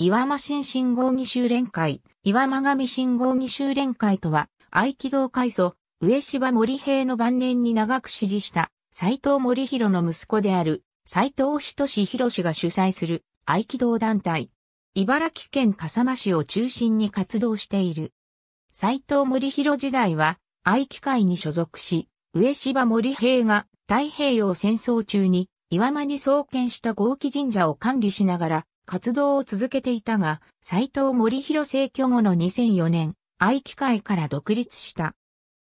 岩間新信号義修練会、岩間神信号義修練会とは、合気道開祖、上芝森平の晩年に長く支持した斎藤森弘の息子である斎藤仁志士が主催する合気道団体。茨城県笠間市を中心に活動している。斎藤森弘時代は合気会に所属し、上芝森平が太平洋戦争中に岩間に創建した合気神社を管理しながら活動を続けていたが、斎藤森弘政教後の2004年、愛機会から独立した。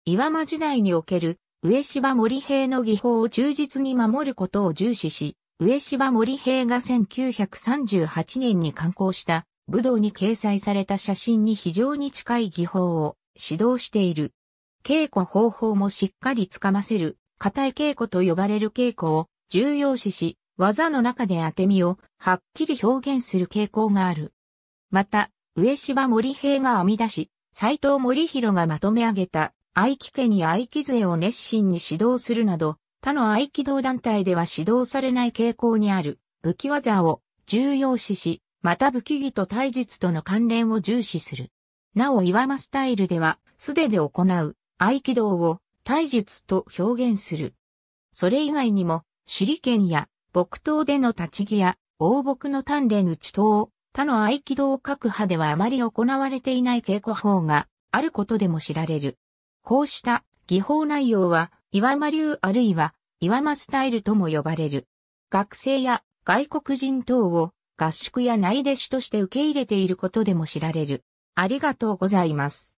岩間時代における上芝森平の技法を忠実に守ることを重視し、上芝森平が1938年に刊行した武道に掲載された写真に非常に近い技法を指導している。稽古方法もしっかりつかませる、硬い稽古と呼ばれる稽古を重要視し、技の中で当て身をはっきり表現する傾向がある。また、上芝森平が編み出し、斎藤森弘がまとめ上げた、合気家に合気杖を熱心に指導するなど、他の合気道団体では指導されない傾向にある武器技を重要視し、また武器技と体術との関連を重視する。なお岩間スタイルでは素手で行う合気道を体術と表現する。それ以外にも手裏剣や木刀での立ち木や、大木の鍛錬打ち等、他の合気道各派ではあまり行われていない稽古法があることでも知られる。こうした技法内容は、岩間流あるいは岩間スタイルとも呼ばれる。学生や外国人等を合宿や内弟子として受け入れていることでも知られる。ありがとうございます。